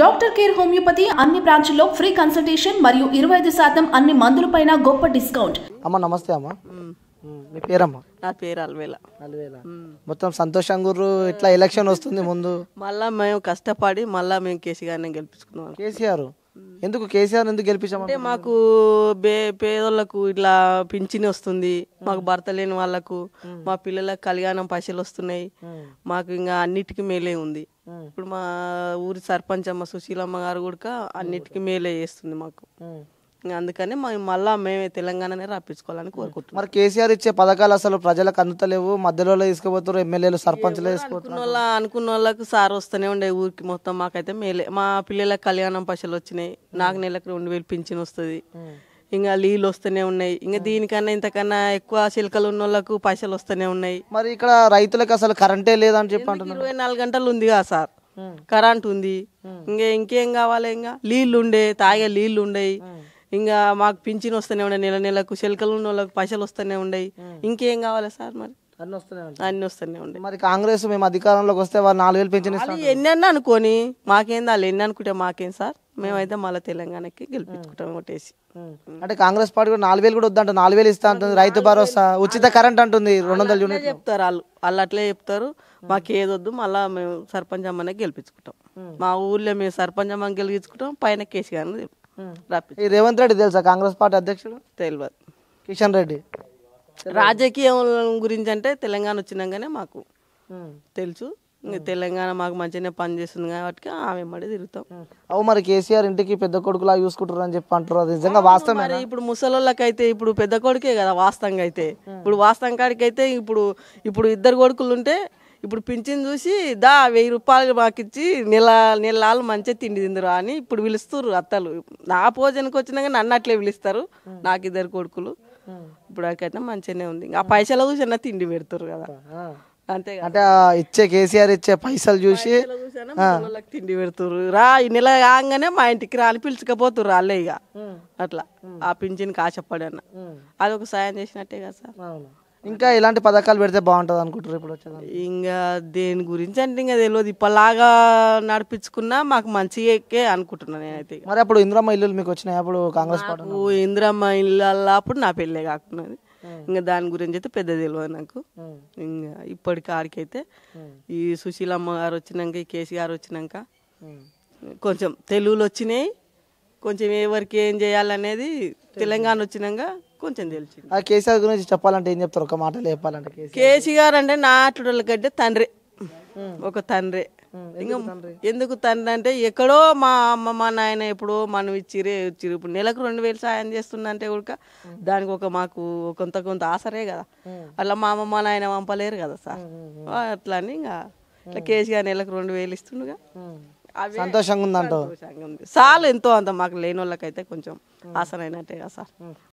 doctor care homeopathy అన్ని బ్రాంచ్ల్లో free consultation మరియు ఇరవై ఐదు శాతం అన్ని మందులపైన గొప్ప డిస్కౌంట్ అమ్మ నమస్తే అమ్మ మీ పేరమ్మా నా పేరు అల్వేల అల్వేల మొత్తం సంతోషం గురు ఇట్లా ఎలక్షన్ వస్తుంది ముందు మళ్ళా మేము కష్టపడి మళ్ళా మేము కేసీఆర్ గెలిపించుకున్నాం కేసీఆర్ ఎందుకు కేసీఆర్ ఎందుకు గెలిపించాము అంటే మాకు పేదోళ్ళకు ఇట్లా పింఛన్ వస్తుంది మాకు భర్త లేని వాళ్ళకు మా పిల్లలకు కళ్యాణం పైసలు వస్తున్నాయి మాకు ఇంకా అన్నిటికీ మేలే ఉంది ఇప్పుడు మా ఊరి సర్పంచ్ అమ్మ సుశీలమ్మ గారు కూడా అన్నిటికీ మేలే చేస్తుంది మాకు అందుకని మళ్ళా మేమే తెలంగాణనే రాపించుకోవాలని కోరుకుంటున్నాం మరి కేసీఆర్ ఇచ్చే పథకాలు అసలు ప్రజలకు అందుతలేవు మధ్యలో తీసుకుపోతారు ఎమ్మెల్యేలు సర్పంచ్లు అనుకున్న అనుకున్న వాళ్ళకు సార్ వస్తూనే ఉండే ఊరికి మొత్తం మాకైతే మేలే మా పిల్లలకు కళ్యాణం పశలు వచ్చినాయి నాకు నెలకు రెండు వేలు పింఛన్ వస్తుంది ఇంకా నీళ్ళు వస్తూనే ఉన్నాయి ఇంకా దీనికన్నా ఇంతకన్నా ఎక్కువ చిలకలు ఉన్న వాళ్ళకు పైసలు వస్తూనే ఉన్నాయి మరి ఇక్కడ రైతులకు అసలు కరెంటే లేదని చెప్పి అంటున్నారు ఇరవై నాలుగు గంటలు ఉంది కదా సార్ కరెంట్ ఉంది ఇంకా ఇంకేం కావాలి ఇంకా నీళ్ళు ఉండే తాగే నీళ్ళు ఉండేవి ఇంకా మాకు పింఛన్ వస్తూనే ఉన్నాయి నెల నెలకు చిలకలు ఉన్న వాళ్ళకు పైసలు వస్తూనే ఉండేవి ఇంకేం కావాలి సార్ మరి అన్ని వస్తూనే ఉండే అన్ని వస్తూనే మరి కాంగ్రెస్ మేము అధికారంలోకి వస్తే వాళ్ళు నాలుగు వేలు పెంచిన ఎన్ని అన్నా అనుకోని మాకేం ఎన్ని అనుకుంటే మాకేం సార్ మేమైతే మళ్ళీ తెలంగాణకి గెలిపించుకుంటాం ఒకటేసి అంటే కాంగ్రెస్ పార్టీ కూడా నాలుగు వేలు కూడా వద్దంట నాలుగు వేలు ఇస్తా ఉంటుంది రైతు భరోసా ఉచిత కరెంట్ అంటుంది రెండు వందల యూనిట్ చెప్తారు వాళ్ళు వాళ్ళు అట్లే చెప్తారు మాకు ఏది వద్దు మళ్ళీ మేము సర్పంచ్ అమ్మనే గెలిపించుకుంటాం మా ఊర్లో మేము సర్పంచ్ అమ్మని గెలిపించుకుంటాం పైన కేసు కానీ రేవంత్ రెడ్డి తెలుసా కాంగ్రెస్ పార్టీ అధ్యక్షుడు తెలియదు కిషన్ రెడ్డి రాజకీయం గురించి అంటే తెలంగాణ వచ్చినాకనే మాకు తెలుసు తెలంగాణ మాకు మంచిగానే పని చేస్తుంది కాబట్టి ఆమె మడి తిరుగుతాం అవు మరి కేసీఆర్ ఇంటికి పెద్ద కొడుకులా చూసుకుంటారు అని చెప్పి అంటారు అది నిజంగా వాస్తవం ఇప్పుడు అయితే ఇప్పుడు పెద్ద కొడుకే కదా వాస్తవంగా అయితే ఇప్పుడు వాస్తవం కాడికి అయితే ఇప్పుడు ఇప్పుడు ఇద్దరు కొడుకులు ఉంటే ఇప్పుడు పింఛన్ చూసి దా వెయ్యి రూపాయలు మాకు ఇచ్చి నెల నెలలు మంచిగా తిండి తిందరు అని ఇప్పుడు పిలుస్తారు అత్తలు నా పోజనకు వచ్చినాక నన్ను అట్లే పిలుస్తారు నాకు ఇద్దరు కొడుకులు ఇప్పుడు అక్కడ మంచిగానే ఉంది ఆ పైసలు చూసి తిండి పెడతారు కదా అంతే అంటే ఇచ్చే కేసీఆర్ ఇచ్చే పైసలు చూసి తిండి పెడుతురు రా ఈ నెల కాగానే మా ఇంటికి రాని పిలుచుకపోతురు రాలే ఇక అట్లా ఆ పింఛన్కి అన్న అది ఒక సాయం చేసినట్టే కదా సార్ ఇంకా ఇలాంటి పథకాలు పెడితే బాగుంటుంది అనుకుంటారు ఇప్పుడు వచ్చేది ఇంకా దేని గురించి అంటే ఇంకా తెలియదు ఇప్పలాగా నడిపించుకున్నా మాకు మంచి ఎక్కే అనుకుంటున్నాను నేనైతే మరి అప్పుడు ఇందిరమ్మ ఇల్లు మీకు వచ్చినాయి అప్పుడు కాంగ్రెస్ పార్టీ ఇందిరమ్మ ఇల్లు అప్పుడు నా పెళ్ళే కాకుండా ఇంకా దాని గురించి అయితే పెద్ద తెలియదు నాకు ఇంకా ఇప్పటి కాడికైతే ఈ సుశీలమ్మ గారు వచ్చినాక ఈ గారు వచ్చినాక కొంచెం తెలుగులు వచ్చినాయి కొంచెం ఎవరికి ఏం చేయాలనేది తెలంగాణ వచ్చినాక కొంచెం తెలిసింది ఆ కేసీఆర్ గురించి చెప్పాలంటే ఏం చెప్తారు ఒక మాట చెప్పాలంటే కేసీఆర్ అంటే నాటుడుల కంటే తండ్రి ఒక తండ్రి ఇంకా ఎందుకు తండ్రి అంటే ఎక్కడో మా అమ్మ మా నాయన ఎప్పుడో మనం ఇచ్చిరే ఇచ్చిరు ఇప్పుడు నెలకు రెండు వేలు సాయం చేస్తుందంటే కూడా దానికి ఒక మాకు కొంత కొంత ఆసరే కదా అట్లా మా అమ్మ మా నాయన పంపలేరు కదా సార్ అట్లా అని ఇంకా ఇట్లా కేజీగా నెలకు రెండు వేలు ఇస్తుండగా సంతోషంగా ఉంది సార్ ఎంతో అంత మాకు లేని వాళ్ళకైతే కొంచెం ఆసరైనట్టే కదా సార్